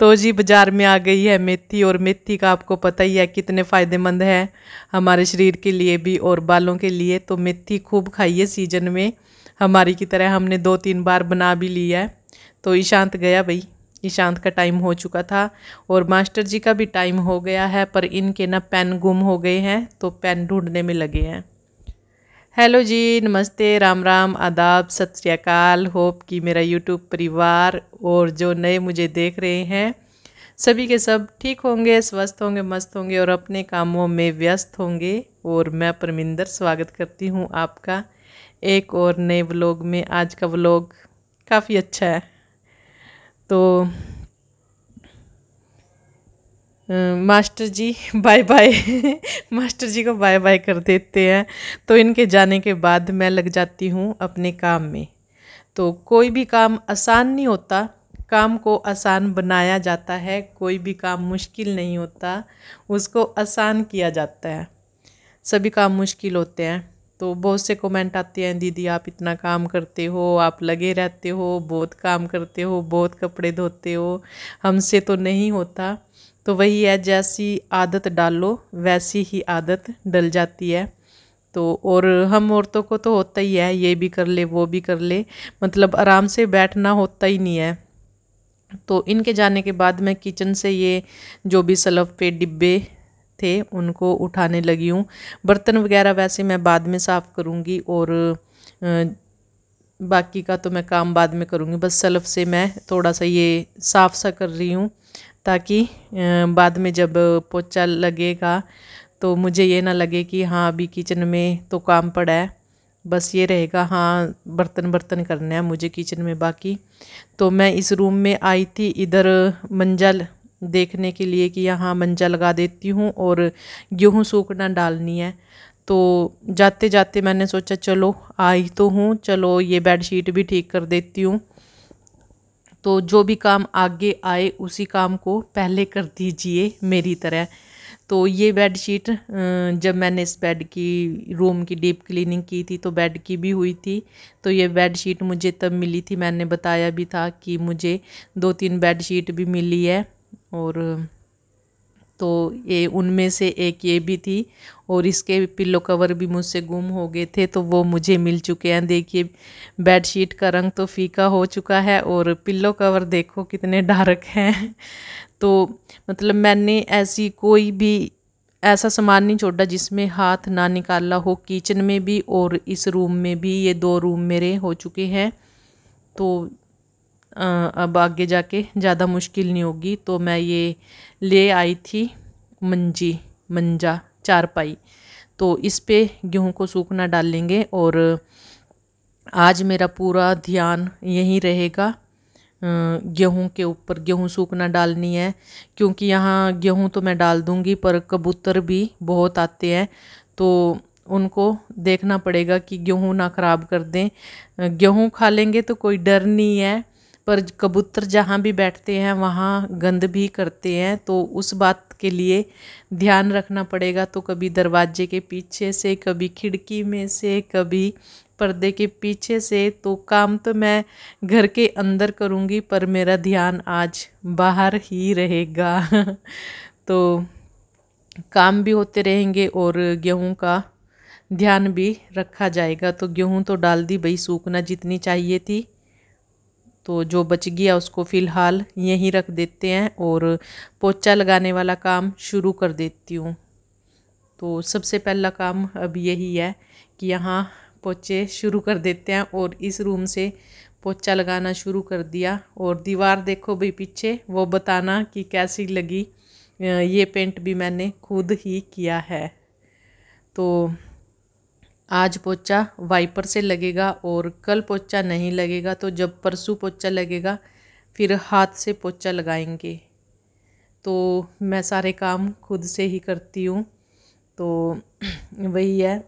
तो जी बाज़ार में आ गई है मेथी और मेथी का आपको पता ही है कितने फ़ायदेमंद है हमारे शरीर के लिए भी और बालों के लिए तो मेथी खूब खाइए सीजन में हमारी की तरह हमने दो तीन बार बना भी लिया है तो ईशांत गया भाई ईशांत का टाइम हो चुका था और मास्टर जी का भी टाइम हो गया है पर इनके ना पेन गुम हो गए हैं तो पेन ढूंढने में लगे हैं हेलो जी नमस्ते राम राम आदाब सत श्रीकाल होप कि मेरा यूट्यूब परिवार और जो नए मुझे देख रहे हैं सभी के सब ठीक होंगे स्वस्थ होंगे मस्त होंगे और अपने कामों में व्यस्त होंगे और मैं परमिंदर स्वागत करती हूँ आपका एक और नए व्लॉग में आज का व्लॉग काफ़ी अच्छा है तो master ji bye bye master ji को बाय बाय कर देते हैं तो इनके जाने के बाद मैं लग जाती हूँ अपने काम में तो कोई भी काम आसान नहीं होता काम को आसान बनाया जाता है कोई भी काम मुश्किल नहीं होता उसको आसान किया जाता है सभी काम मुश्किल होते हैं तो बहुत से कमेंट आते हैं दीदी आप इतना काम करते हो आप लगे रहते हो बहुत काम करते हो बहुत कपड़े धोते हो हमसे तो नहीं होता तो वही है जैसी आदत डालो वैसी ही आदत डल जाती है तो और हम औरतों को तो होता ही है ये भी कर ले वो भी कर ले मतलब आराम से बैठना होता ही नहीं है तो इनके जाने के बाद मैं किचन से ये जो भी सलफ पे डिब्बे थे उनको उठाने लगी हूँ बर्तन वगैरह वैसे मैं बाद में साफ़ करूँगी और बाकी का तो मैं काम बाद में करूँगी बस सलफ से मैं थोड़ा सा ये साफ़ सा कर रही हूँ ताकि बाद में जब पोचा लगेगा तो मुझे ये ना लगे कि हाँ अभी किचन में तो काम पड़ा है बस ये रहेगा हाँ बर्तन बर्तन करने हैं मुझे किचन में बाकी तो मैं इस रूम में आई थी इधर मंजल देखने के लिए कि यहाँ मंजा लगा देती हूँ और गेहूँ सूखना डालनी है तो जाते जाते मैंने सोचा चलो आई तो हूँ चलो ये बेडशीट भी ठीक कर देती हूँ तो जो भी काम आगे आए उसी काम को पहले कर दीजिए मेरी तरह तो ये बेड शीट जब मैंने इस बेड की रूम की डीप क्लीनिंग की थी तो बेड की भी हुई थी तो ये बेड शीट मुझे तब मिली थी मैंने बताया भी था कि मुझे दो तीन बेड शीट भी मिली है और तो ये उनमें से एक ये भी थी और इसके पिल्लो कवर भी मुझसे गुम हो गए थे तो वो मुझे मिल चुके हैं देखिए बेडशीट का रंग तो फीका हो चुका है और पिल्लो कवर देखो कितने डार्क हैं तो मतलब मैंने ऐसी कोई भी ऐसा सामान नहीं छोड़ा जिसमें हाथ ना निकाला हो किचन में भी और इस रूम में भी ये दो रूम मेरे हो चुके हैं तो अब आगे जाके ज़्यादा मुश्किल नहीं होगी तो मैं ये ले आई थी मंजी मंजा चारपाई तो इस पे गेहूँ को सूखना डाल लेंगे और आज मेरा पूरा ध्यान यहीं रहेगा गेहूं के ऊपर गेहूं सूखना डालनी है क्योंकि यहाँ गेहूं तो मैं डाल दूंगी पर कबूतर भी बहुत आते हैं तो उनको देखना पड़ेगा कि गेहूं ना ख़राब कर दें गेहूं खा लेंगे तो कोई डर नहीं है पर कबूतर जहाँ भी बैठते हैं वहाँ गंद भी करते हैं तो उस बात के लिए ध्यान रखना पड़ेगा तो कभी दरवाजे के पीछे से कभी खिड़की में से कभी पर्दे के पीछे से तो काम तो मैं घर के अंदर करूँगी पर मेरा ध्यान आज बाहर ही रहेगा तो काम भी होते रहेंगे और गेहूं का ध्यान भी रखा जाएगा तो गेहूं तो डाल दी भाई सूखना जितनी चाहिए थी तो जो बच गया उसको फ़िलहाल यहीं रख देते हैं और पोचा लगाने वाला काम शुरू कर देती हूँ तो सबसे पहला काम अब यही है कि यहाँ पोचे शुरू कर देते हैं और इस रूम से पोचा लगाना शुरू कर दिया और दीवार देखो भाई पीछे वो बताना कि कैसी लगी ये पेंट भी मैंने खुद ही किया है तो आज पोचा वाइपर से लगेगा और कल पोचा नहीं लगेगा तो जब परसों पोचा लगेगा फिर हाथ से पोचा लगाएंगे तो मैं सारे काम खुद से ही करती हूँ तो वही है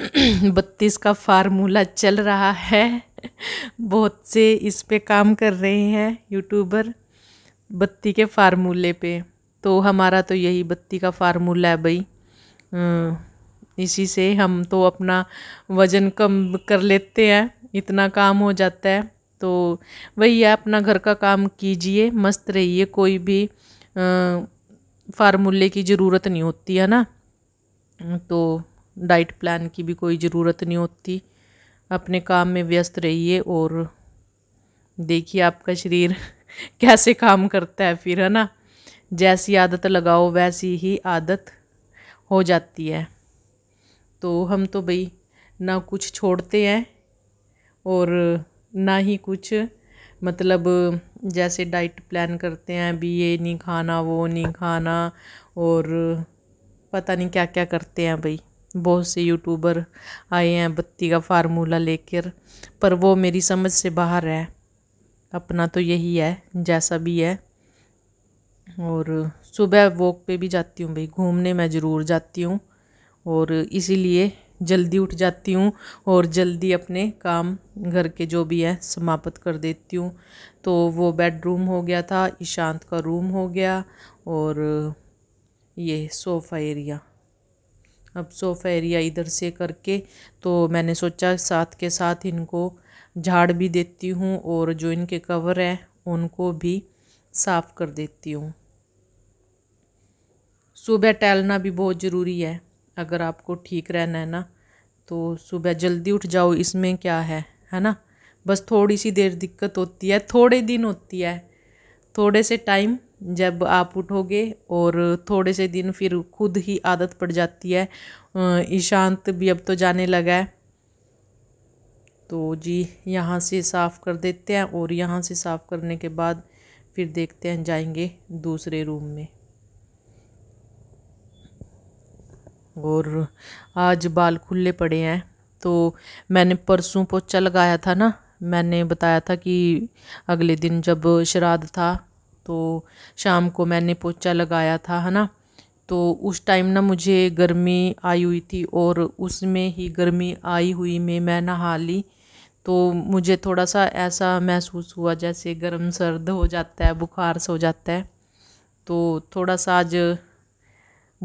बत्तीस का फार्मूला चल रहा है बहुत से इस पे काम कर रहे हैं यूट्यूबर बत्ती के फार्मूले पे तो हमारा तो यही बत्ती का फार्मूला है भाई इसी से हम तो अपना वज़न कम कर लेते हैं इतना काम हो जाता है तो वही है अपना घर का काम कीजिए मस्त रहिए कोई भी फार्मूले की ज़रूरत नहीं होती है ना तो डाइट प्लान की भी कोई ज़रूरत नहीं होती अपने काम में व्यस्त रहिए और देखिए आपका शरीर कैसे काम करता है फिर है ना जैसी आदत लगाओ वैसी ही आदत हो जाती है तो हम तो भाई ना कुछ छोड़ते हैं और ना ही कुछ मतलब जैसे डाइट प्लान करते हैं अभी ये नहीं खाना वो नहीं खाना और पता नहीं क्या क्या करते हैं भाई बहुत से यूट्यूबर आए हैं बत्ती का फार्मूला लेकर पर वो मेरी समझ से बाहर है अपना तो यही है जैसा भी है और सुबह वॉक पे भी जाती हूँ भाई घूमने मैं ज़रूर जाती हूँ और इसीलिए जल्दी उठ जाती हूँ और जल्दी अपने काम घर के जो भी हैं समाप्त कर देती हूँ तो वो बेडरूम हो गया था ईशांत का रूम हो गया और ये सोफ़ा एरिया अब सोफ़ा एरिया इधर से करके तो मैंने सोचा साथ के साथ इनको झाड़ भी देती हूँ और जो इनके कवर हैं उनको भी साफ़ कर देती हूँ सुबह टहलना भी बहुत ज़रूरी है अगर आपको ठीक रहना है ना तो सुबह जल्दी उठ जाओ इसमें क्या है है ना बस थोड़ी सी देर दिक्कत होती है थोड़े दिन होती है थोड़े से टाइम जब आप उठोगे और थोड़े से दिन फिर खुद ही आदत पड़ जाती है ईशांत भी अब तो जाने लगा है तो जी यहाँ से साफ़ कर देते हैं और यहाँ से साफ़ करने के बाद फिर देखते हैं जाएंगे दूसरे रूम में और आज बाल खुले पड़े हैं तो मैंने परसों पोचा लगाया था ना मैंने बताया था कि अगले दिन जब श्राद्ध था तो शाम को मैंने पोचा लगाया था है ना तो उस टाइम ना मुझे गर्मी आई हुई थी और उसमें ही गर्मी आई हुई में मैं नहा ली तो मुझे थोड़ा सा ऐसा महसूस हुआ जैसे गर्म सर्द हो जाता है बुखार से हो जाता है तो थोड़ा सा आज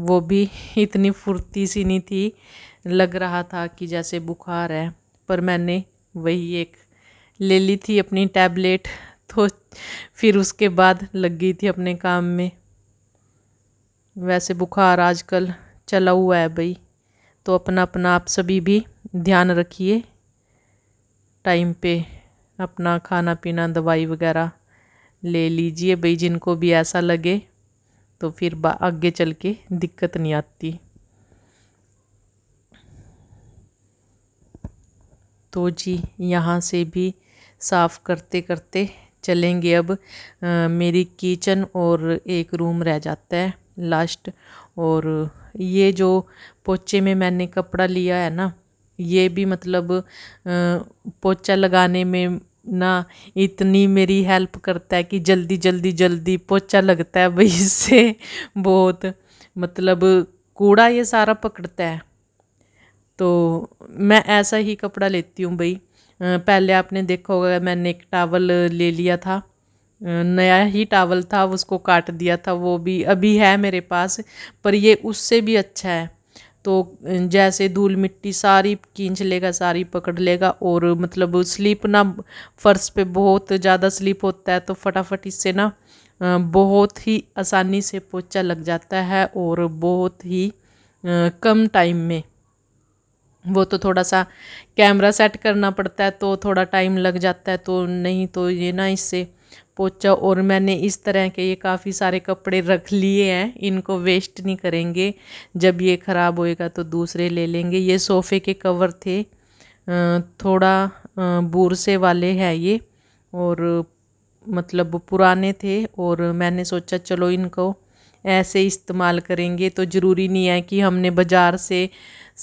वो भी इतनी फुर्ती सी नहीं थी लग रहा था कि जैसे बुखार है पर मैंने वही एक ले ली थी अपनी टैबलेट तो फिर उसके बाद लग गई थी अपने काम में वैसे बुखार आजकल चला हुआ है भाई तो अपना अपना आप सभी भी ध्यान रखिए टाइम पे अपना खाना पीना दवाई वगैरह ले लीजिए भाई जिनको भी ऐसा लगे तो फिर आगे चल के दिक्कत नहीं आती तो जी यहाँ से भी साफ़ करते करते चलेंगे अब आ, मेरी किचन और एक रूम रह जाता है लास्ट और ये जो पोचे में मैंने कपड़ा लिया है ना ये भी मतलब पोचा लगाने में ना इतनी मेरी हेल्प करता है कि जल्दी जल्दी जल्दी पोचा लगता है भाई इससे बहुत मतलब कूड़ा ये सारा पकड़ता है तो मैं ऐसा ही कपड़ा लेती हूँ भाई पहले आपने देखा होगा मैंने एक टावल ले लिया था नया ही टावल था उसको काट दिया था वो भी अभी है मेरे पास पर ये उससे भी अच्छा है तो अं, जैसे धूल मिट्टी सारी खींच लेगा सारी पकड़ लेगा और मतलब स्लीप ना फर्श पे बहुत ज़्यादा स्लीप होता है तो फटाफट इससे ना बहुत ही आसानी से पोचा लग जाता है और बहुत ही कम टाइम में वो तो थोड़ा सा कैमरा सेट करना पड़ता है तो थोड़ा टाइम लग जाता है तो नहीं तो ये ना इससे पोचा और मैंने इस तरह के ये काफ़ी सारे कपड़े रख लिए हैं इनको वेस्ट नहीं करेंगे जब ये ख़राब होएगा तो दूसरे ले लेंगे ये सोफ़े के कवर थे थोड़ा बूरसे वाले हैं ये और मतलब पुराने थे और मैंने सोचा चलो इनको ऐसे इस्तेमाल करेंगे तो ज़रूरी नहीं है कि हमने बाज़ार से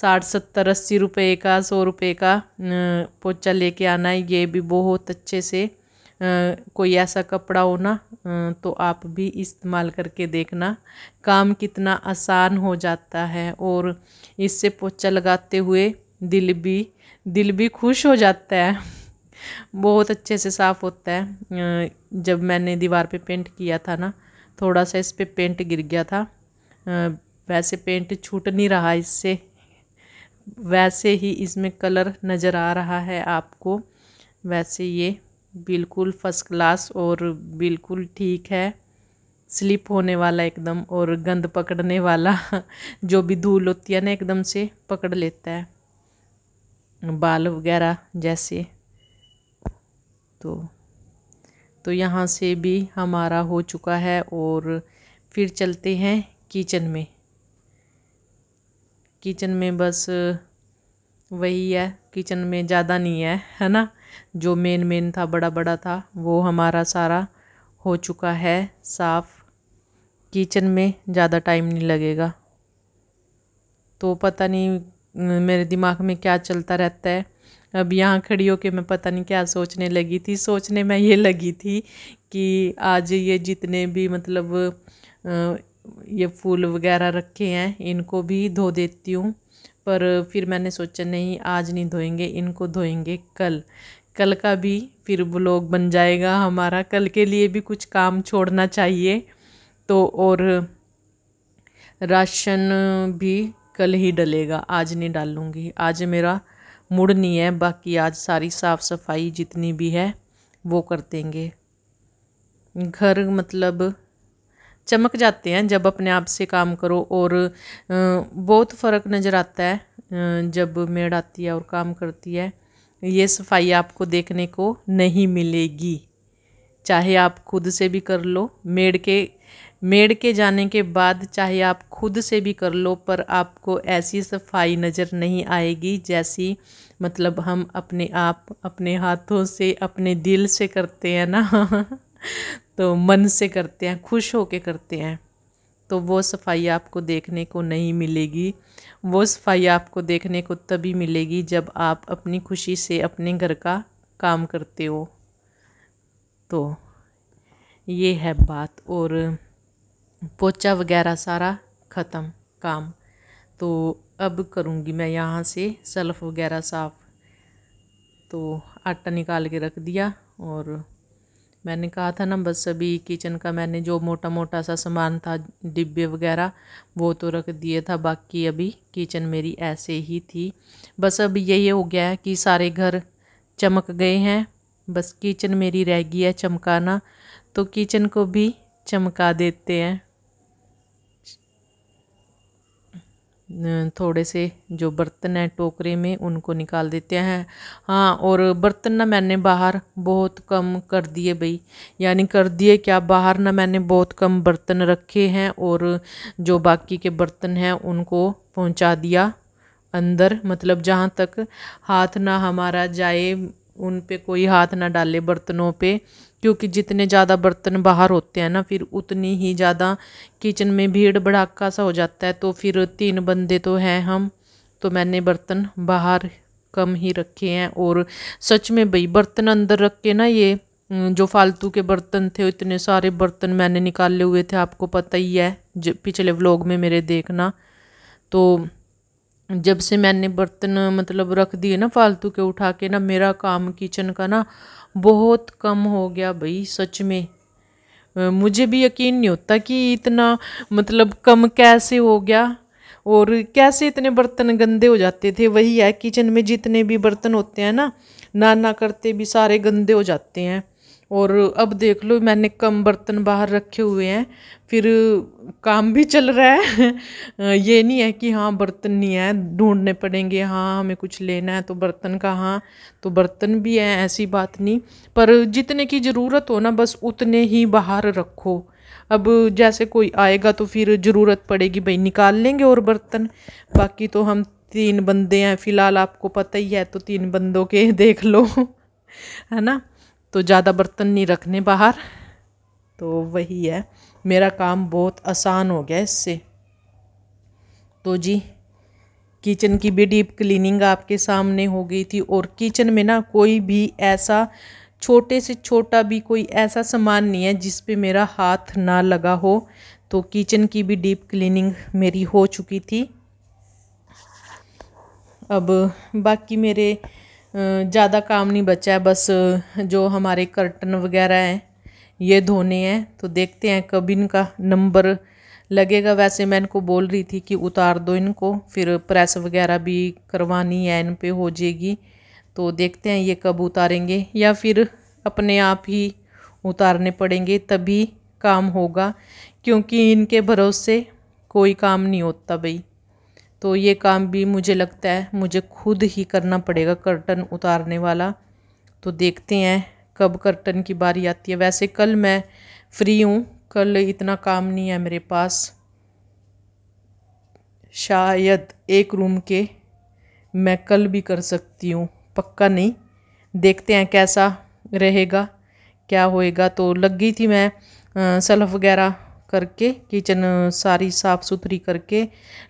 साठ सत्तर अस्सी रुपये का सौ रुपये का पोचा लेके आना है ये भी बहुत अच्छे से कोई ऐसा कपड़ा हो ना तो आप भी इस्तेमाल करके देखना काम कितना आसान हो जाता है और इससे पोछा लगाते हुए दिल भी दिल भी खुश हो जाता है बहुत अच्छे से साफ़ होता है जब मैंने दीवार पे पेंट किया था ना थोड़ा सा इस पर पे पेंट गिर गया था वैसे पेंट छूट नहीं रहा इससे वैसे ही इसमें कलर नज़र आ रहा है आपको वैसे ये बिल्कुल फ़र्स्ट क्लास और बिल्कुल ठीक है स्लिप होने वाला एकदम और गंद पकड़ने वाला जो भी धूल होती है ना एकदम से पकड़ लेता है बाल वगैरह जैसे तो तो यहाँ से भी हमारा हो चुका है और फिर चलते हैं किचन में किचन में बस वही है किचन में ज़्यादा नहीं है है ना जो मेन मेन था बड़ा बड़ा था वो हमारा सारा हो चुका है साफ़ किचन में ज़्यादा टाइम नहीं लगेगा तो पता नहीं मेरे दिमाग में क्या चलता रहता है अब यहाँ खड़ी के मैं पता नहीं क्या सोचने लगी थी सोचने में ये लगी थी कि आज ये जितने भी मतलब ये फूल वगैरह रखे हैं इनको भी धो देती हूँ पर फिर मैंने सोचा नहीं आज नहीं धोएंगे इनको धोएंगे कल कल का भी फिर ब्लॉग बन जाएगा हमारा कल के लिए भी कुछ काम छोड़ना चाहिए तो और राशन भी कल ही डलेगा आज नहीं डालूँगी आज मेरा मूड नहीं है बाकी आज सारी साफ़ सफाई जितनी भी है वो कर देंगे घर मतलब चमक जाते हैं जब अपने आप से काम करो और बहुत फ़र्क नज़र आता है जब मेड आती है और काम करती है ये सफाई आपको देखने को नहीं मिलेगी चाहे आप खुद से भी कर लो मेड के मेड के जाने के बाद चाहे आप खुद से भी कर लो पर आपको ऐसी सफाई नज़र नहीं आएगी जैसी मतलब हम अपने आप अपने हाथों से अपने दिल से करते हैं ना तो मन से करते हैं खुश होके करते हैं तो वो सफाई आपको देखने को नहीं मिलेगी वो सफाई आपको देखने को तभी मिलेगी जब आप अपनी खुशी से अपने घर का काम करते हो तो ये है बात और पोचा वगैरह सारा ख़त्म काम तो अब करूँगी मैं यहाँ से सल्फ़ वगैरह साफ़ तो आटा निकाल के रख दिया और मैंने कहा था ना बस अभी किचन का मैंने जो मोटा मोटा सा सामान था डिब्बे वगैरह वो तो रख दिए था बाकी अभी किचन मेरी ऐसे ही थी बस अब यही हो गया है कि सारे घर चमक गए हैं बस किचन मेरी रह गई है चमकाना तो किचन को भी चमका देते हैं थोड़े से जो बर्तन हैं टोकरे में उनको निकाल देते हैं हाँ और बर्तन ना मैंने बाहर बहुत कम कर दिए भाई यानी कर दिए क्या बाहर ना मैंने बहुत कम बर्तन रखे हैं और जो बाकी के बर्तन हैं उनको पहुंचा दिया अंदर मतलब जहाँ तक हाथ ना हमारा जाए उन पे कोई हाथ ना डाले बर्तनों पे क्योंकि जितने ज़्यादा बर्तन बाहर होते हैं ना फिर उतनी ही ज़्यादा किचन में भीड़ भड़ाका सा हो जाता है तो फिर तीन बंदे तो हैं हम तो मैंने बर्तन बाहर कम ही रखे हैं और सच में भाई बर्तन अंदर रख के ना ये जो फालतू के बर्तन थे इतने सारे बर्तन मैंने निकाले हुए थे आपको पता ही है पिछले व्लॉग में मेरे देखना तो जब से मैंने बर्तन मतलब रख दिए ना फालतू के उठा के ना मेरा काम किचन का ना बहुत कम हो गया भाई सच में मुझे भी यकीन नहीं होता कि इतना मतलब कम कैसे हो गया और कैसे इतने बर्तन गंदे हो जाते थे वही है किचन में जितने भी बर्तन होते हैं ना ना ना करते भी सारे गंदे हो जाते हैं और अब देख लो मैंने कम बर्तन बाहर रखे हुए हैं फिर काम भी चल रहा है ये नहीं है कि हाँ बर्तन नहीं है ढूंढने पड़ेंगे हाँ हमें कुछ लेना है तो बर्तन का हाँ तो बर्तन भी है ऐसी बात नहीं पर जितने की ज़रूरत हो ना बस उतने ही बाहर रखो अब जैसे कोई आएगा तो फिर ज़रूरत पड़ेगी भाई निकाल लेंगे और बर्तन बाकी तो हम तीन बंदे हैं फ़िलहाल आपको पता ही है तो तीन बंदों के देख लो है ना तो ज़्यादा बर्तन नहीं रखने बाहर तो वही है मेरा काम बहुत आसान हो गया इससे तो जी किचन की भी डीप क्लीनिंग आपके सामने हो गई थी और किचन में ना कोई भी ऐसा छोटे से छोटा भी कोई ऐसा सामान नहीं है जिस पे मेरा हाथ ना लगा हो तो किचन की भी डीप क्लीनिंग मेरी हो चुकी थी अब बाकी मेरे ज़्यादा काम नहीं बचा है बस जो हमारे कर्टन वगैरह हैं ये धोने हैं तो देखते हैं कब इनका नंबर लगेगा वैसे मैं इनको बोल रही थी कि उतार दो इनको फिर प्रेस वगैरह भी करवानी है इन पर हो जाएगी तो देखते हैं ये कब उतारेंगे या फिर अपने आप ही उतारने पड़ेंगे तभी काम होगा क्योंकि इनके भरोसे कोई काम नहीं होता भाई तो ये काम भी मुझे लगता है मुझे खुद ही करना पड़ेगा कर्टन उतारने वाला तो देखते हैं कब कर्टन की बारी आती है वैसे कल मैं फ्री हूँ कल इतना काम नहीं है मेरे पास शायद एक रूम के मैं कल भी कर सकती हूँ पक्का नहीं देखते हैं कैसा रहेगा क्या होएगा तो लग गई थी मैं सेल्फ वगैरह करके किचन सारी साफ़ सुथरी करके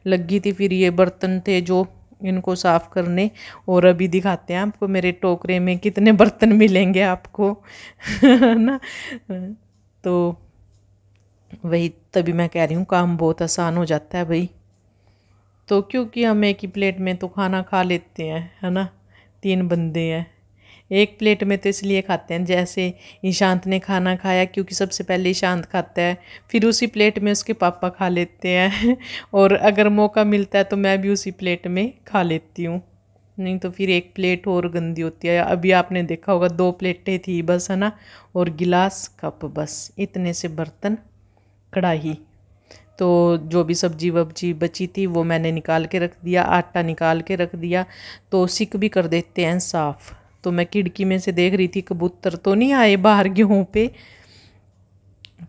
लगी थी फिर ये बर्तन थे जो इनको साफ़ करने और अभी दिखाते हैं आपको मेरे टोकरे में कितने बर्तन मिलेंगे आपको ना तो वही तभी मैं कह रही हूँ काम बहुत आसान हो जाता है भाई तो क्योंकि हम एक ही प्लेट में तो खाना खा लेते हैं है ना तीन बंदे हैं एक प्लेट में तो इसलिए खाते हैं जैसे ईशांत ने खाना खाया क्योंकि सबसे पहले ईशांत खाता है फिर उसी प्लेट में उसके पापा खा लेते हैं और अगर मौका मिलता है तो मैं भी उसी प्लेट में खा लेती हूँ नहीं तो फिर एक प्लेट और गंदी होती है अभी आपने देखा होगा दो प्लेटें थी बस है ना और गिलास कप बस इतने से बर्तन कढ़ाई तो जो भी सब्जी वब्जी बची थी वो मैंने निकाल के रख दिया आटा निकाल के रख दिया तो सिक भी कर देते हैं साफ़ तो मैं खिड़की में से देख रही थी कबूतर तो नहीं आए बाहर गेहूँ पे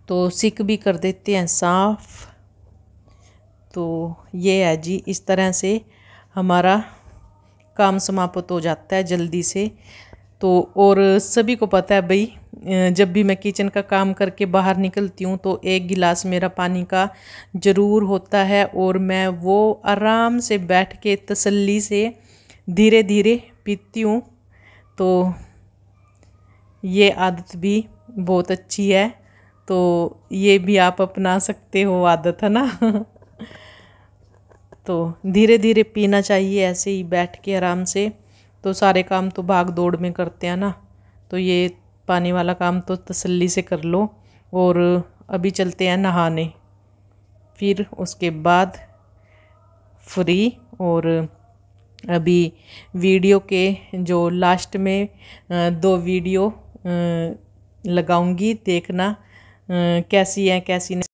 तो सिक भी कर देते हैं साफ़ तो ये है जी इस तरह से हमारा काम समाप्त हो जाता है जल्दी से तो और सभी को पता है भाई जब भी मैं किचन का काम करके बाहर निकलती हूँ तो एक गिलास मेरा पानी का ज़रूर होता है और मैं वो आराम से बैठ के तसल्ली से धीरे धीरे पीती हूँ तो ये आदत भी बहुत अच्छी है तो ये भी आप अपना सकते हो आदत है ना तो धीरे धीरे पीना चाहिए ऐसे ही बैठ के आराम से तो सारे काम तो भाग दौड़ में करते हैं ना तो ये पानी वाला काम तो तसल्ली से कर लो और अभी चलते हैं नहाने फिर उसके बाद फ्री और अभी वीडियो के जो लास्ट में दो वीडियो लगाऊंगी देखना कैसी है कैसी नहीं